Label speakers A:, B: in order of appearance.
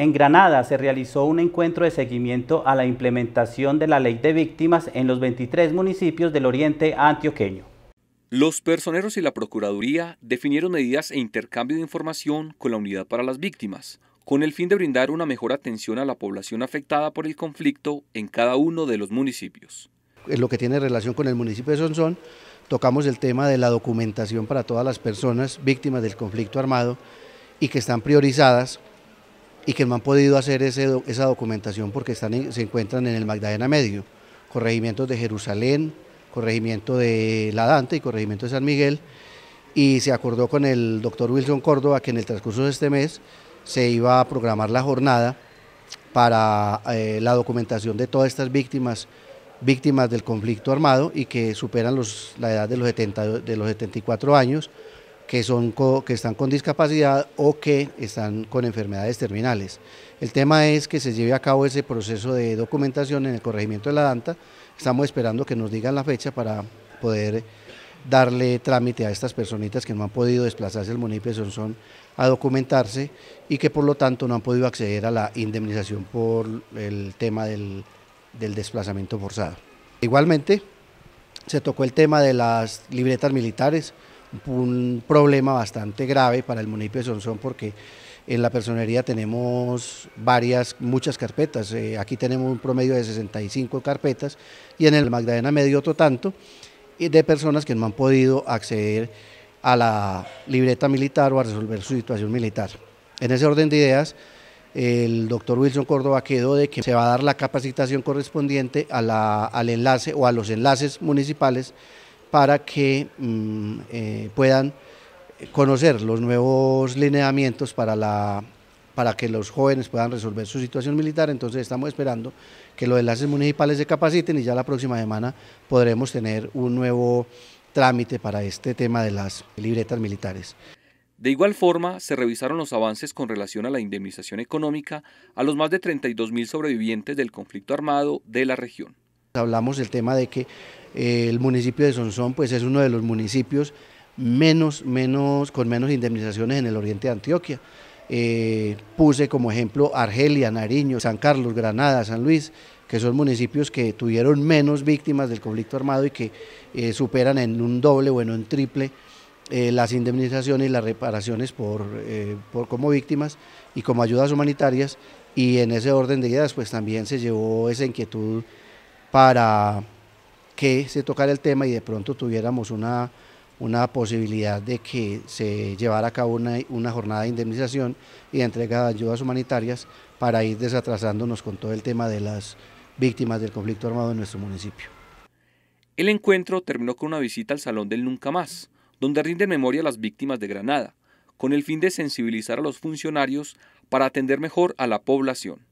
A: En Granada se realizó un encuentro de seguimiento a la implementación de la ley de víctimas en los 23 municipios del oriente antioqueño. Los personeros y la Procuraduría definieron medidas e intercambio de información con la Unidad para las Víctimas, con el fin de brindar una mejor atención a la población afectada por el conflicto en cada uno de los municipios.
B: En eh, lo que tiene relación con el municipio de Sonsón, tocamos el tema de la documentación para todas las personas víctimas del conflicto armado y que están priorizadas y que no han podido hacer esa documentación porque están se encuentran en el Magdalena Medio, corregimientos de Jerusalén, corregimiento de La Dante y corregimiento de San Miguel, y se acordó con el doctor Wilson Córdoba que en el transcurso de este mes se iba a programar la jornada para eh, la documentación de todas estas víctimas víctimas del conflicto armado y que superan la edad de los, 70, de los 74 años que, son que están con discapacidad o que están con enfermedades terminales. El tema es que se lleve a cabo ese proceso de documentación en el corregimiento de la Danta. Estamos esperando que nos digan la fecha para poder darle trámite a estas personitas que no han podido desplazarse al municipio de Sonsón a documentarse y que por lo tanto no han podido acceder a la indemnización por el tema del, del desplazamiento forzado. Igualmente, se tocó el tema de las libretas militares, un problema bastante grave para el municipio de Sonsón porque en la personería tenemos varias, muchas carpetas. Eh, aquí tenemos un promedio de 65 carpetas y en el Magdalena Medio otro tanto de personas que no han podido acceder a la libreta militar o a resolver su situación militar. En ese orden de ideas, el doctor Wilson Córdoba quedó de que se va a dar la capacitación correspondiente al enlace o a los enlaces municipales para que mm, eh, puedan conocer los nuevos lineamientos para, la, para que los jóvenes puedan resolver su situación militar. Entonces estamos esperando que los enlaces municipales se capaciten y ya la próxima semana podremos tener un nuevo trámite para este tema de las libretas militares.
A: De igual forma, se revisaron los avances con relación a la indemnización económica a los más de 32.000 sobrevivientes del conflicto armado de la región.
B: Hablamos del tema de que eh, el municipio de Sonsón pues, es uno de los municipios menos, menos, con menos indemnizaciones en el oriente de Antioquia. Eh, puse como ejemplo Argelia, Nariño, San Carlos, Granada, San Luis, que son municipios que tuvieron menos víctimas del conflicto armado y que eh, superan en un doble, bueno, en triple las indemnizaciones y las reparaciones por, por, como víctimas y como ayudas humanitarias y en ese orden de ideas pues también se llevó esa inquietud para que se tocara el tema y de pronto tuviéramos una, posibilidad de que se llevara a cabo una, una, jornada de indemnización y de entrega de ayudas humanitarias para ir desatrasándonos con todo el tema de las víctimas del conflicto armado en nuestro municipio.
A: El encuentro terminó con una visita al Salón del Nunca Más, donde rinden memoria a las víctimas de Granada, con el fin de sensibilizar a los funcionarios para atender mejor a la población.